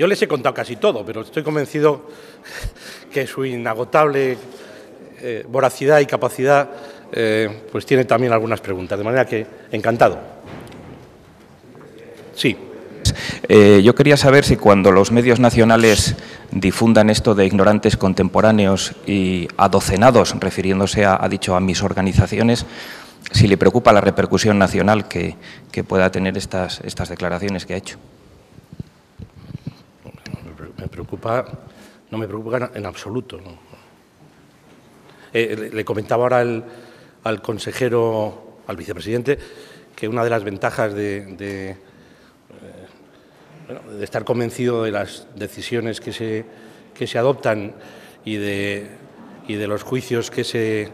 Yo les he contado casi todo, pero estoy convencido que su inagotable eh, voracidad y capacidad eh, pues tiene también algunas preguntas. De manera que, encantado. Sí. Eh, yo quería saber si cuando los medios nacionales difundan esto de ignorantes contemporáneos y adocenados, refiriéndose a, ha dicho, a mis organizaciones, si le preocupa la repercusión nacional que, que pueda tener estas, estas declaraciones que ha hecho. Me preocupa, no me preocupa en absoluto. Eh, le comentaba ahora al consejero, al vicepresidente, que una de las ventajas eh, de, estar convencido de las decisiones que se, que se adoptan y de, de los juicios que se...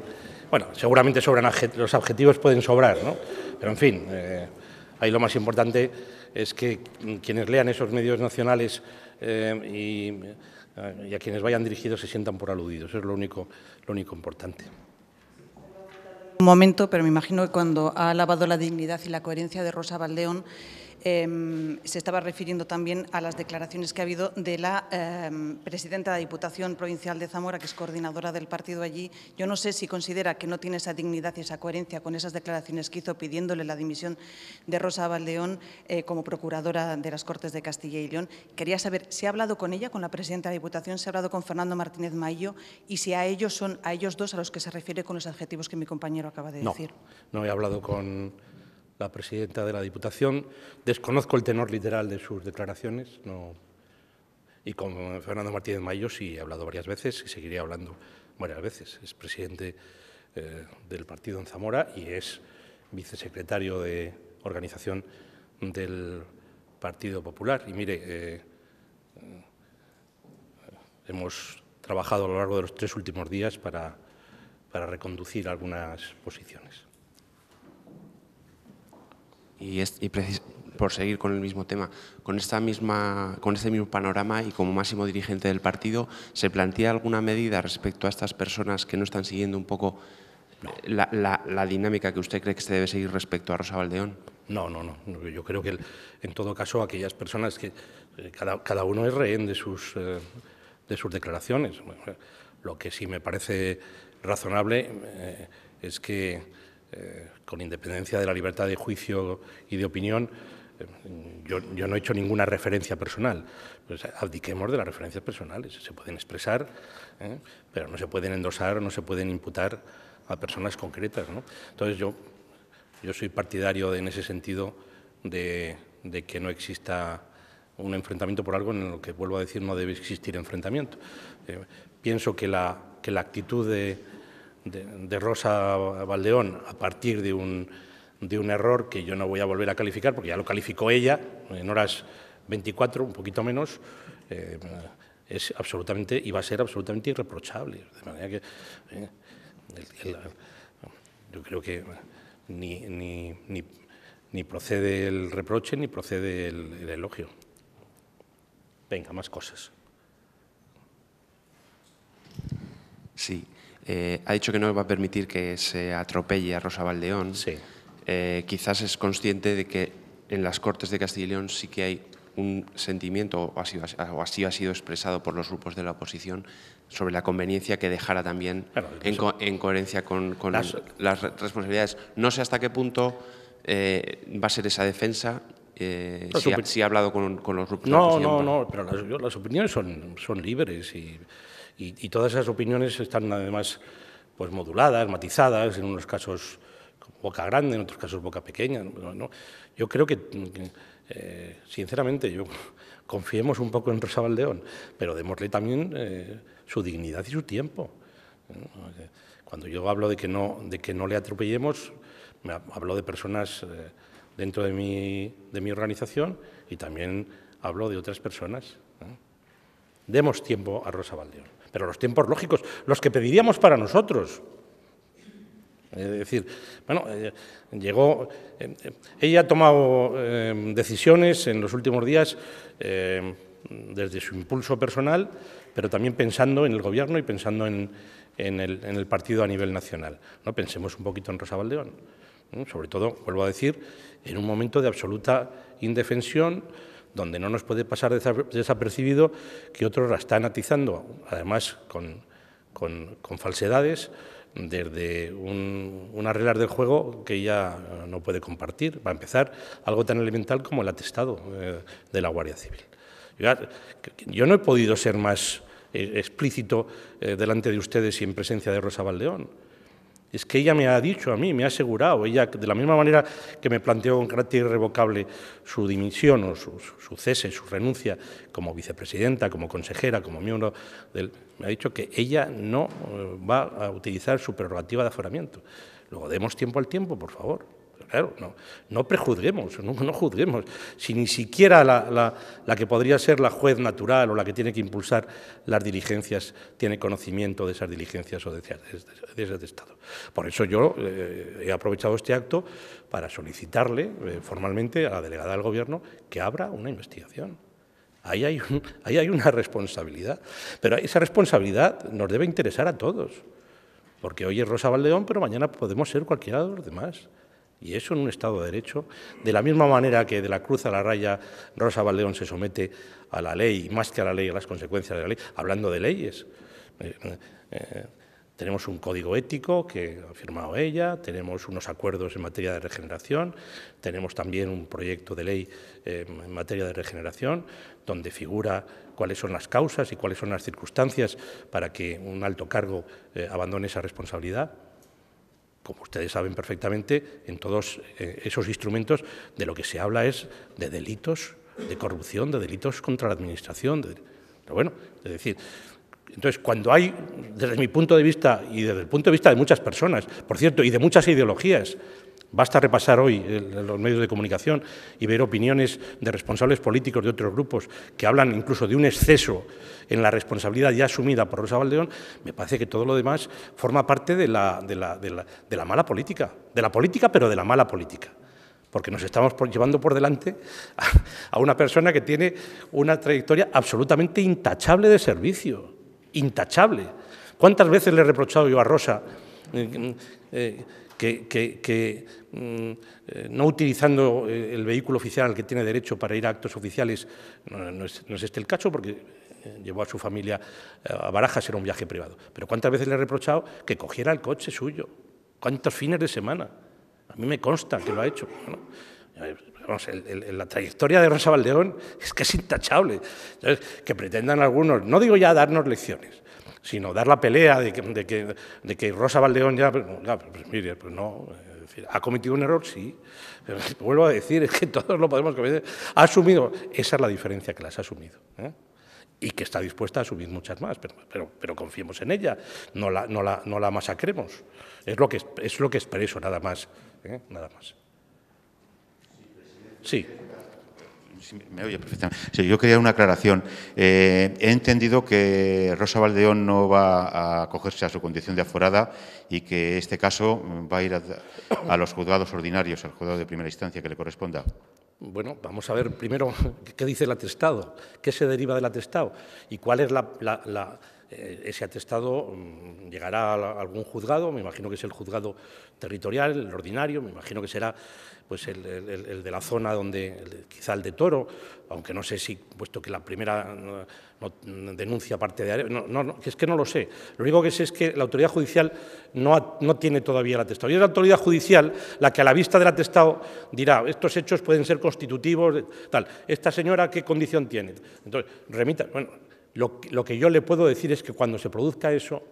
Bueno, seguramente sobran los objetivos pueden sobrar, ¿no? Pero en fin, eh, Ahí lo más importante es que quienes lean esos medios nacionales eh, y, eh, y, a quienes vayan dirigidos se sientan por aludidos. Eso es lo único, lo único importante. Un momento, pero me imagino que cuando ha alabado la dignidad y la coherencia de Rosa Valdeón, Em, se estaba refiriendo también a las declaraciones que ha habido de la em, presidenta de la Diputación Provincial de Zamora, que es coordinadora del partido allí. Yo no sé si considera que no tiene esa dignidad y esa coherencia con esas declaraciones que hizo pidiéndole la dimisión de Rosa Valdeón eh, como procuradora de las Cortes de Castilla y León. Quería saber si ha hablado con ella, con la presidenta de la Diputación, si ha hablado con Fernando Martínez Maillo y si a ellos son a ellos dos a los que se refiere con los adjetivos que mi compañero acaba de no, decir. No, he hablado con la presidenta de la Diputación. Desconozco el tenor literal de sus declaraciones, y con Fernando Martínez Mayo sí he hablado varias veces y seguiré hablando varias veces. Es presidente eh, del partido en Zamora y es vicesecretario de organización del Partido Popular. Y mire, eh, eh, hemos trabajado a lo largo de los tres últimos días para reconducir algunas posiciones y, por seguir con el mismo tema, con, esta misma, con este mismo panorama y como máximo dirigente del partido, ¿se plantea alguna medida respecto a estas personas que no están siguiendo un poco eh, la, dinámica que usted cree que se debe seguir respecto a Rosa Valdeón? No, no, no. Yo creo que en todo caso aquellas personas que eh, cada, uno es rehén de sus, eh, de sus declaraciones. lo que sí me parece razonable es que eh, con independencia de la libertad de juicio y de opinión, eh, yo, yo, no he hecho ninguna referencia personal. Pues abdiquemos de las referencias personales. Se pueden expresar, ¿eh? pero no se pueden endosar, no se pueden imputar a personas concretas. ¿no? Entonces yo, yo soy partidario de, en ese sentido de, de, que no exista un enfrentamiento por algo en lo que, vuelvo a decir, no debe existir enfrentamiento. pienso que la, que la actitud de de, Rosa Valdeón a partir de un, de un error que yo no voy a volver a calificar, porque ya lo calificó ella en horas 24, un poquito menos, eh, es absolutamente, y va a ser absolutamente irreprochable. De manera que eh, yo creo que ni, ni, ni, ni, procede el reproche ni procede el, el elogio. Venga, más cosas. Sí. Eh, ha dicho que no va a permitir que se atropelle a Rosa Valdeón. Eh, quizás es consciente de que en las Cortes de Castilla y León sí que hay un sentimiento, o así, ha sido expresado por los grupos de la oposición, sobre la conveniencia que dejara también en, coherencia con, las... responsabilidades. No sé hasta qué punto eh, va a ser esa defensa. si, ha, hablado con, los grupos de la oposición. No, no, no, pero las, opiniones son, son libres y y, todas esas opiniones están además pues, moduladas, matizadas, en unos casos boca grande, en otros casos boca pequeña. Yo creo que, eh, sinceramente, yo confiemos un poco en Rosa Valdeón, pero démosle también eh, su dignidad y su tiempo. Cuando yo hablo de que no, de que no le atropellemos, hablo de personas eh, dentro de mi, de mi organización y también hablo de otras personas. Demos tiempo a Rosa Valdeón pero los tiempos lógicos, los que pediríamos para nosotros. Es decir, bueno, eh, llegó, eh, ella ha tomado eh, decisiones en los últimos días desde su impulso personal, pero también pensando en el gobierno y pensando en, en, el, partido a nivel nacional. ¿no? Pensemos un poquito en Rosa Valdeón, sobre todo, vuelvo a decir, en un momento de absoluta indefensión donde no nos puede pasar desapercibido que otros la están atizando, además con, falsedades, desde un, arreglar del juego que ella eh, no puede compartir, Va a empezar, algo tan elemental como el atestado eh, de la Guardia Civil. Yo, no he podido ser más eh, explícito delante de ustedes y en presencia de Rosa Valdeón es que ella me ha dicho a mí, me ha asegurado, ella de la misma manera que me planteó con carácter irrevocable su dimisión o su, cese, su renuncia como vicepresidenta, como consejera, como miembro del... Me ha dicho que ella no eh, va a utilizar su prerrogativa de aforamiento. Luego demos tiempo al tiempo, por favor claro, no, no prejuzguemos, no, juzguemos. Si ni siquiera la, que podría ser la juez natural o la que tiene que impulsar las diligencias tiene conocimiento de esas diligencias o de, ese Estado. Por eso yo eh, he aprovechado este acto para solicitarle eh, formalmente a la delegada del Gobierno que abra una investigación. Ahí hay, ahí hay una responsabilidad. Pero esa responsabilidad nos debe interesar a todos. Porque hoy es Rosa Valdeón, pero mañana podemos ser cualquiera de los demás. Y eso en un Estado de Derecho, de la misma manera que de la cruz a la raya Rosa Valdeón se somete a la ley, más que a la ley, a las consecuencias de la ley, hablando de leyes. Eh, eh, tenemos un código ético que ha firmado ella, tenemos unos acuerdos en materia de regeneración, tenemos también un proyecto de ley eh, en materia de regeneración donde figura cuáles son las causas y cuáles son las circunstancias para que un alto cargo abandone esa responsabilidad como ustedes saben perfectamente, en todos eh, esos instrumentos de lo que se habla es de delitos, de corrupción, de delitos contra la Administración. pero bueno, es decir, entonces, cuando hay, desde mi punto de vista y desde el punto de vista de muchas personas, por cierto, y de muchas ideologías, Basta repasar hoy los medios de comunicación y ver opiniones de responsables políticos de otros grupos que hablan incluso de un exceso en la responsabilidad ya asumida por Rosa Valdeón. Me parece que todo lo demás forma parte de la, de la mala política, de la política, pero de la mala política porque nos estamos llevando por delante a una persona que tiene una trayectoria absolutamente intachable de servicio intachable. ¿Cuántas veces le he reprochado yo a Rosa eh, eh, que, mm, eh, no utilizando el vehículo oficial al que tiene derecho para ir a actos oficiales, no, es, este el caso porque llevó a su familia a Barajas, era un viaje privado. Pero ¿cuántas veces le he reprochado que cogiera el coche suyo? ¿Cuántos fines de semana? A mí me consta que lo ha hecho la trayectoria de Rosa Valdeón es que es intachable. Entonces, que pretendan algunos, no digo ya darnos lecciones, sino dar la pelea de que, Rosa Valdeón ya, pues, no, pues, pues, ha cometido un error, sí. vuelvo a decir, es que todos lo podemos cometer. Ha asumido, esa es la diferencia que las ha asumido. ¿eh? Y que está dispuesta a asumir muchas más, pero, pero, confiemos en ella, no la, no, la, no masacremos. Es lo que, es lo que expreso, nada más. ¿eh? Nada más. Sí. Me oye perfectamente. yo quería una aclaración. Eh, he entendido que Rosa Valdeón no va a acogerse a su condición de aforada y que este caso va a ir a, los juzgados ordinarios, al juzgado de primera instancia que le corresponda. Bueno, vamos a ver primero qué dice el atestado, qué se deriva del atestado y cuál es la eh, ese atestado mm, llegará a algún juzgado, me imagino que es el juzgado territorial, el ordinario, me imagino que será pues, el, de la zona donde, quizá el de Toro, aunque no sé si, puesto que la primera denuncia parte de no, no, es que no lo sé. Lo único que sé es que la autoridad judicial no, no tiene todavía el atestado. Y es la autoridad judicial la que a la vista del atestado dirá, estos hechos pueden ser constitutivos, tal, esta señora qué condición tiene. Entonces, remita, bueno, lo, que yo le puedo decir es que cuando se produzca eso,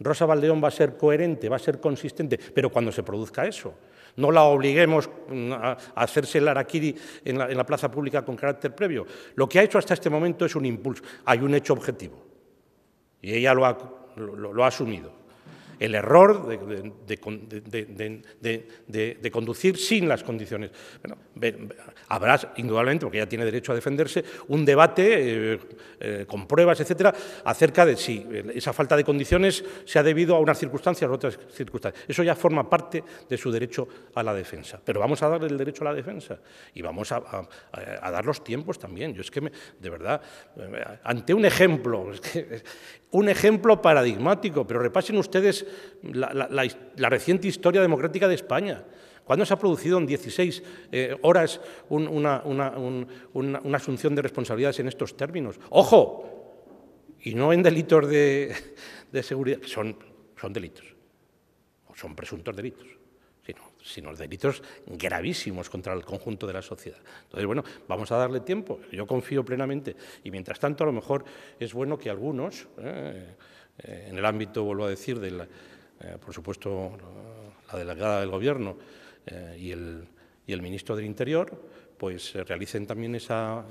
Rosa Valdeón va a ser coherente, va a ser consistente, pero cuando se produzca eso, no la obliguemos a hacerse el araquiri en la, plaza pública con carácter previo. Lo que ha hecho hasta este momento es un impulso, hay un hecho objetivo y ella lo ha asumido el error de, conducir sin las condiciones. Bueno, habrá, indudablemente, porque ya tiene derecho a defenderse, un debate eh, eh, con pruebas, etcétera, acerca de si esa falta de condiciones se ha debido a unas circunstancias o otras circunstancias. Eso ya forma parte de su derecho a la defensa. Pero vamos a darle el derecho a la defensa y vamos a, dar los tiempos también. Yo es que, me, de verdad, eh, ante un ejemplo, un ejemplo paradigmático, pero repasen ustedes la, reciente historia democrática de España. ¿Cuándo se ha producido en 16 eh, horas una, asunción de responsabilidades en estos términos? ¡Ojo! Y no en delitos de, seguridad, son, son delitos, o son presuntos delitos, sino, sino delitos gravísimos contra el conjunto de la sociedad. Entonces, bueno, vamos a darle tiempo, yo confío plenamente. Y mientras tanto, a lo mejor es bueno que algunos... Eh, eh, en el ámbito, vuelvo a decir, de la, eh, por supuesto, la delegada del Gobierno eh, y el, y, el, ministro del Interior, pues realicen también esa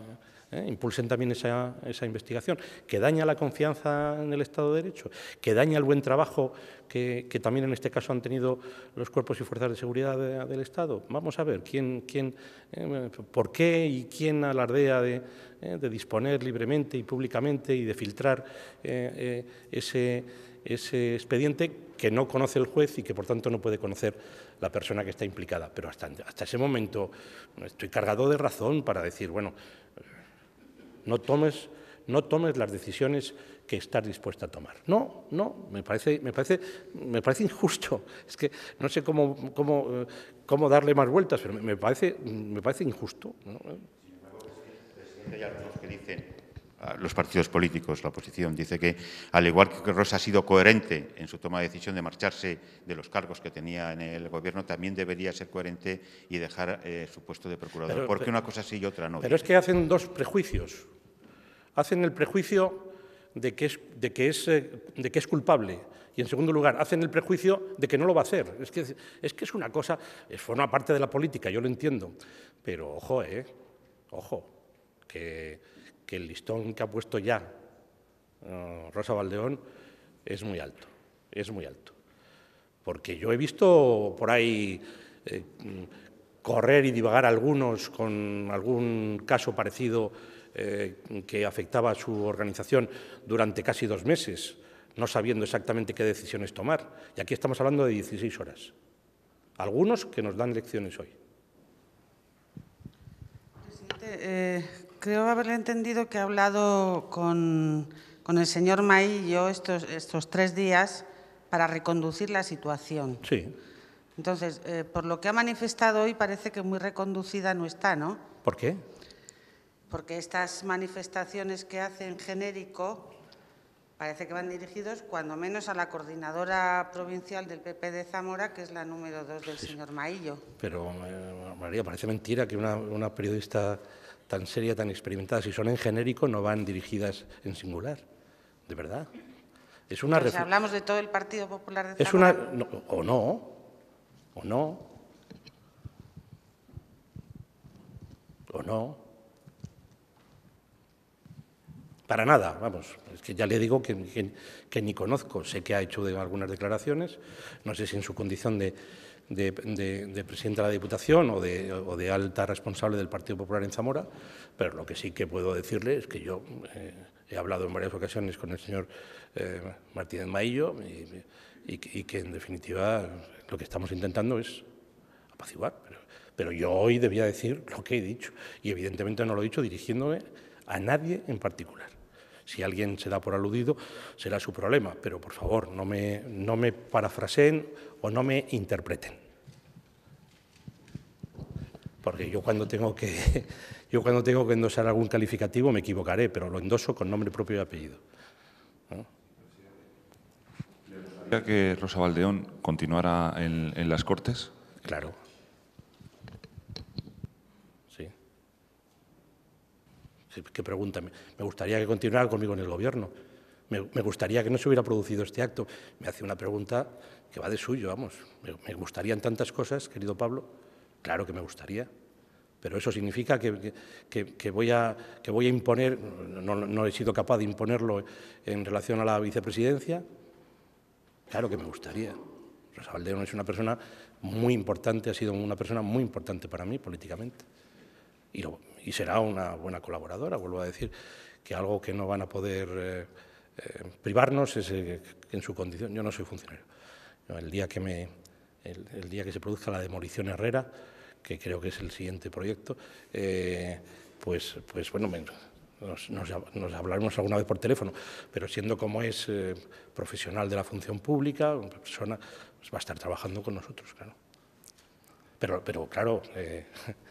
¿eh? impulsen también esa, investigación, que daña la confianza en el Estado de Derecho, que daña el buen trabajo que, también en este caso han tenido los cuerpos y fuerzas de seguridad del Estado. Vamos a ver quién, quién eh, por qué y quién alardea de, eh, de, disponer libremente y públicamente y de filtrar ese, expediente que no conoce el juez y que por tanto no puede conocer la persona que está implicada. Pero hasta, hasta ese momento estoy cargado de razón para decir, bueno, no tomes, no las decisiones que estás dispuesta a tomar. No, no, me parece, me parece, injusto. Es que no sé cómo, cómo, eh, darle más vueltas, pero me parece, injusto. Ah, los partidos políticos, la oposición, dice que al igual que Rosa ha sido coherente en su toma de decisión de marcharse de los cargos que tenía en el gobierno, también debería ser coherente y dejar eh, su puesto de procurador. Porque una cosa sí y otra no. Pero es que hacen dos prejuicios hacen el prejuicio de que, es, eh, de, que es, culpable y, en segundo lugar, hacen el prejuicio de que no lo va a hacer. Es que es, una cosa, es forma parte de la política, yo lo entiendo, pero ojo, eh, ojo, que, el listón que ha puesto ya eh, Rosa Valdeón es muy alto, es muy alto. Porque yo he visto por ahí correr y divagar algunos con algún caso parecido eh, que afectaba a su organización durante casi dos meses, no sabiendo exactamente qué decisiones tomar. Y aquí estamos hablando de 16 horas. Algunos que nos dan lecciones hoy. Presidente, eh, creo haberle entendido que ha hablado con, el señor y estos, estos tres días para reconducir la situación. Sí. Entonces, eh, por lo que ha manifestado hoy, parece que muy reconducida no está, ¿no? ¿Por qué? porque estas manifestaciones que hacen genérico parece que van dirigidos cuando menos a la coordinadora provincial del PP de Zamora, que es la número dos del señor Maillo. Pero, eh, María, parece mentira que una, periodista tan seria, tan experimentada, si son en genérico, no van dirigidas en singular, de verdad. Es una pues hablamos de todo el Partido Popular de es Una, o no, o no, o no. Para nada, vamos. Es que ya le digo que, ni conozco. Sé que ha hecho algunas declaraciones, no sé si en su condición de, presidente de, la Diputación o de, alta responsable del Partido Popular en Zamora, pero lo que sí que puedo decirle es que yo eh, he hablado en varias ocasiones con el señor eh, Martínez Maillo y, que en definitiva lo que estamos intentando es apaciguar. pero yo hoy debía decir lo que he dicho y evidentemente no lo he dicho dirigiéndome a nadie en particular. Si alguien se da por aludido, será su problema, pero por favor, no me, no me parafraseen o no me interpreten. Porque yo cuando tengo que, yo cuando tengo que endosar algún calificativo me equivocaré, pero lo endoso con nombre propio y apellido. gustaría que Rosa Valdeón continuara en las Cortes? Claro. ¿Qué pregunta, me gustaría que continuara conmigo en el gobierno, me, gustaría que no se hubiera producido este acto. Me hace una pregunta que va de suyo, vamos. Me, gustarían tantas cosas, querido Pablo, claro que me gustaría. Pero eso significa que, voy, a, que voy, a, imponer, no, he sido capaz de imponerlo en relación a la vicepresidencia. Claro que me gustaría. Rosa Valdeón es una persona muy importante, ha sido una persona muy importante para mí políticamente. Y lo, y será una buena colaboradora, vuelvo a decir, que algo que no van a poder eh, eh, privarnos es eh, en su condición. Yo no soy funcionario. el, día que se produzca la demolición Herrera, que creo que es el siguiente proyecto, pues, pues, bueno, nos, hablaremos alguna vez por teléfono, pero siendo como es profesional de la función pública, una persona pues, va a estar trabajando con nosotros, claro. Pero, claro, eh,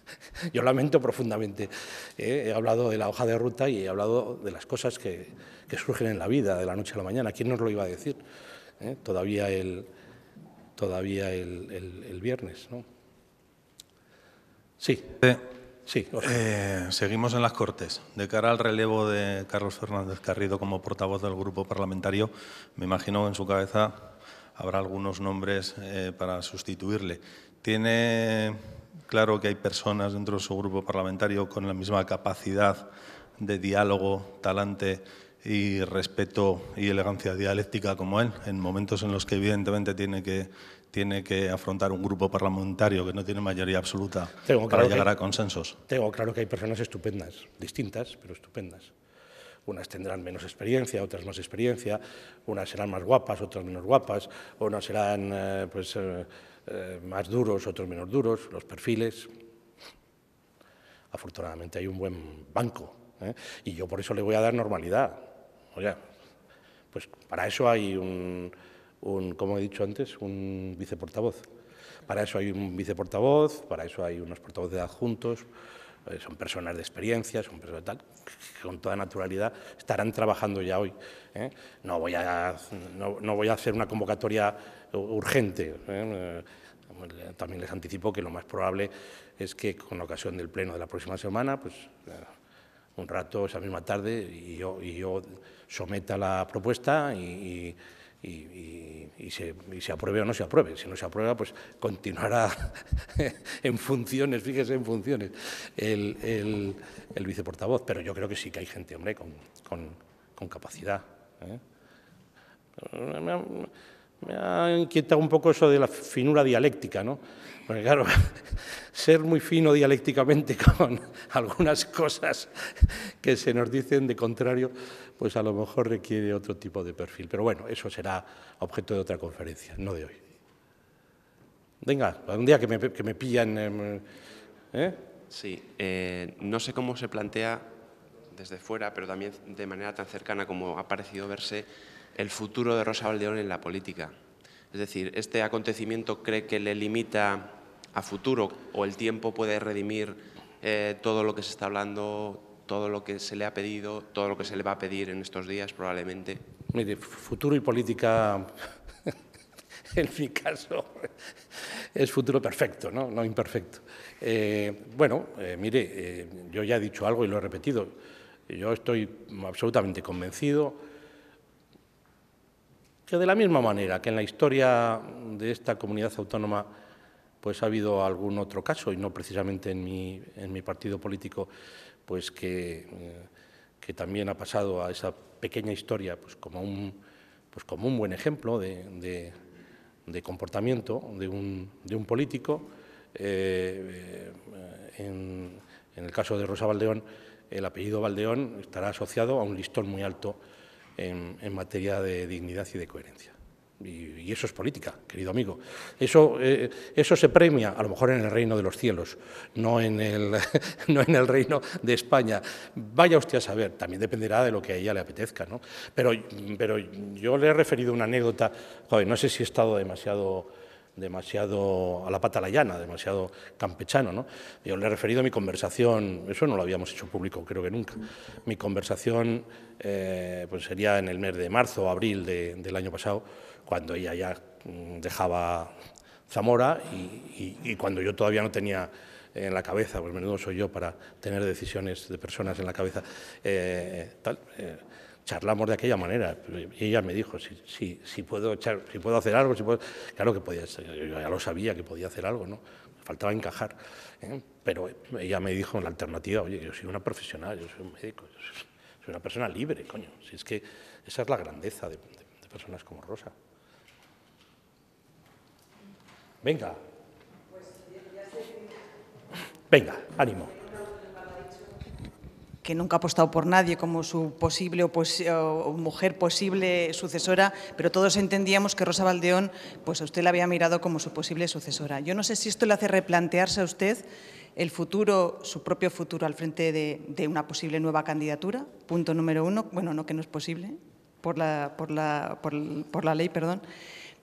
yo lamento profundamente. Eh, he hablado de la hoja de ruta y he hablado de las cosas que, surgen en la vida, de la noche a la mañana. ¿Quién nos lo iba a decir? Eh, todavía el, todavía el, viernes. Sí. Sí, seguimos en las Cortes. De cara al relevo de Carlos Fernández Carrido como portavoz del grupo parlamentario, me imagino que en su cabeza habrá algunos nombres para sustituirle tiene claro que hay personas dentro de su grupo parlamentario con la misma capacidad de diálogo, talante y respeto y elegancia dialéctica como él, en momentos en los que evidentemente tiene que, tiene que afrontar un grupo parlamentario que no tiene mayoría absoluta para llegar a consensos. Tengo claro que hay personas estupendas, distintas, pero estupendas. Unas tendrán menos experiencia, otras más experiencia, unas serán más guapas, otras menos guapas, unas serán eh, pues, eh, eh, más duros, otros menos duros, los perfiles. Afortunadamente hay un buen banco ¿eh? y yo por eso le voy a dar normalidad. O sea, pues para eso hay un, un, como he dicho antes, un viceportavoz. Para eso hay un viceportavoz, para eso hay unos portavoces adjuntos. Eh, son personas de experiencia, son personas tal, que con toda naturalidad estarán trabajando ya hoy. ¿eh? No, voy a, no, voy a hacer una convocatoria urgente. ¿eh? También les anticipo que lo más probable es que con ocasión del pleno de la próxima semana, pues un rato esa misma tarde, y yo, someta la propuesta y y, se, apruebe o no se apruebe. Si no se aprueba, pues continuará en funciones, fíjese en funciones, el, el, viceportavoz. Pero yo creo que sí que hay gente, hombre, con, capacidad. ¿eh? me ha inquietado un poco eso de la finura dialéctica, ¿no? Porque claro, ser muy fino dialécticamente con algunas cosas que se nos dicen de contrario, pues a lo mejor requiere otro tipo de perfil. Pero bueno, eso será objeto de otra conferencia, no de hoy. Venga, un día que me, pillan... Em, ¿eh? Sí, eh, no sé cómo se plantea desde fuera, pero también de manera tan cercana como ha parecido verse el futuro de Rosa Valdeón en la política. Es decir, ¿este acontecimiento cree que le limita a futuro o el tiempo puede redimir eh, todo lo que se está hablando, todo lo que se le ha pedido, todo lo que se le va a pedir en estos días probablemente? Mire, futuro y política, en mi caso, es futuro perfecto, no, imperfecto. Eh, bueno, eh, mire, yo ya he dicho algo y lo he repetido. Yo estoy absolutamente convencido de la misma manera que en la historia de esta comunidad autónoma pues ha habido algún otro caso, y no precisamente en mi, partido político, pues eh, que, también ha pasado a esa pequeña historia pues como, un, pues, como un buen ejemplo de, comportamiento de un, político. Eh, eh, en, en el caso de Rosa Valdeón, el apellido Valdeón estará asociado a un listón muy alto en, materia de dignidad y de coherencia. Y, eso es política, querido amigo. Eso, eh, eso se premia, a lo mejor en el reino de los cielos, no en, el, no en el reino de España. Vaya usted a saber, también dependerá de lo que a ella le apetezca. ¿no? Pero, pero yo le he referido una anécdota, joder, no sé si he estado demasiado demasiado a la pata la llana, demasiado campechano. ¿no? Yo le he referido a mi conversación, eso no lo habíamos hecho público creo que nunca, mi conversación eh, pues sería en el mes de marzo o abril de, del año pasado, cuando ella ya mm, dejaba Zamora y, cuando yo todavía no tenía en la cabeza, pues menudo soy yo para tener decisiones de personas en la cabeza. Eh, tal, eh, charlamos de aquella manera. Y ella me dijo, si, si, puedo, echar, si puedo hacer algo, si puedo... claro que podía, yo ya lo sabía que podía hacer algo, ¿no? faltaba encajar. ¿eh? Pero ella me dijo en la alternativa, oye, yo soy una profesional, yo soy un médico, yo soy, una persona libre, coño. Si es que esa es la grandeza de, de personas como Rosa. Venga. Venga, ánimo que nunca ha apostado por nadie como su posible o, mujer posible sucesora, pero todos entendíamos que Rosa Valdeón, pues a usted la había mirado como su posible sucesora. Yo no sé si esto le hace replantearse a usted el futuro, su propio futuro al frente de, una posible nueva candidatura, punto número uno, bueno, no que no es posible por la, por la, por, por la ley, perdón.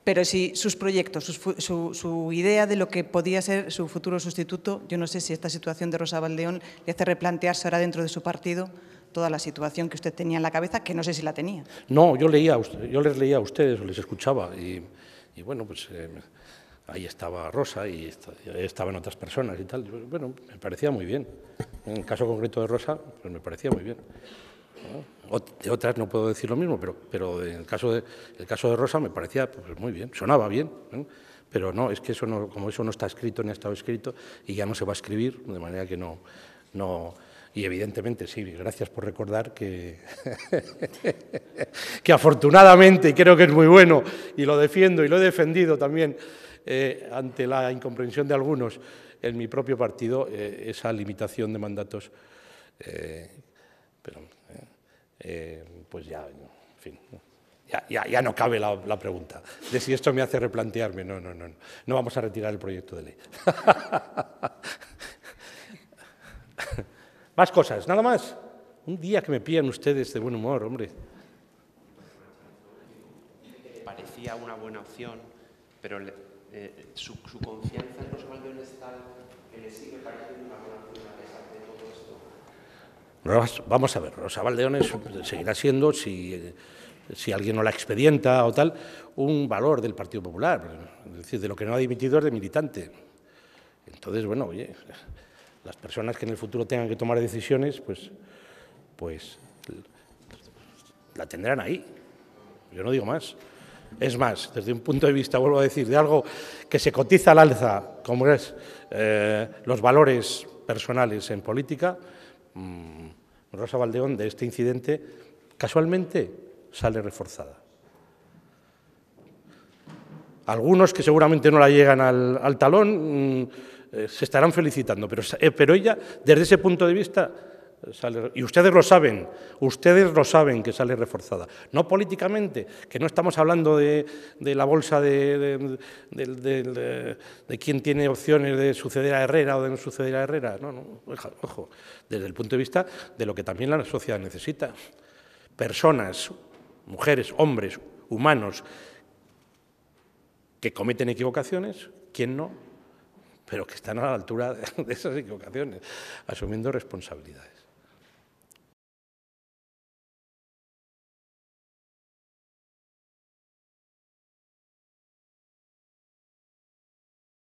Pero si sus proyectos, su, idea de lo que podía ser su futuro sustituto, yo no sé si esta situación de Rosa Valdeón le hace replantearse ahora dentro de su partido toda la situación que usted tenía en la cabeza, que no sé si la tenía. No, yo, leía, yo les leía a ustedes, les escuchaba y, bueno, pues eh, ahí estaba Rosa y, ahí estaban otras personas y tal. Bueno, me parecía muy bien. En el caso concreto de Rosa, pues me parecía muy bien de otras no puedo decir lo mismo, pero, pero en el caso, de, el caso de Rosa me parecía pues, muy bien, sonaba bien, pero no, es que eso no, como eso no está escrito ni ha estado escrito y ya no se va a escribir, de manera que no... no y evidentemente, sí, gracias por recordar que, que afortunadamente creo que es muy bueno y lo defiendo y lo he defendido también eh, ante la incomprensión de algunos en mi propio partido, eh, esa limitación de mandatos. Eh, pero, eh, pues ya, en fin, ya, ya, ya no cabe la, pregunta de si esto me hace replantearme. No, no, no, no, no vamos a retirar el proyecto de ley. más cosas, nada más. Un día que me pillan ustedes de buen humor, hombre. Parecía una buena opción, pero eh, su, su, confianza en los valores tal que le sigue pareciendo una buena Vamos a ver, Rosa Valdeones seguirá siendo, si, alguien no la expedienta o tal, un valor del Partido Popular. Es decir, de lo que no ha dimitido es de militante. Entonces, bueno, oye, las personas que en el futuro tengan que tomar decisiones, pues, pues la tendrán ahí. Yo no digo más. Es más, desde un punto de vista, vuelvo a decir, de algo que se cotiza al alza, como es eh, los valores personales en política, Mm. Rosa Valdeón de este incidente casualmente sale reforzada. Algunos que seguramente no la llegan al, talón mm, eh, se estarán felicitando, pero, eh, pero ella desde ese punto de vista y ustedes lo saben, ustedes lo saben que sale reforzada. No políticamente, que no estamos hablando de, la bolsa de, quien quién tiene opciones de suceder a Herrera o de no suceder a Herrera. No, no, ojo, desde el punto de vista de lo que también la sociedad necesita. Personas, mujeres, hombres, humanos, que cometen equivocaciones, ¿quién no? Pero que están a la altura de esas equivocaciones, asumiendo responsabilidades.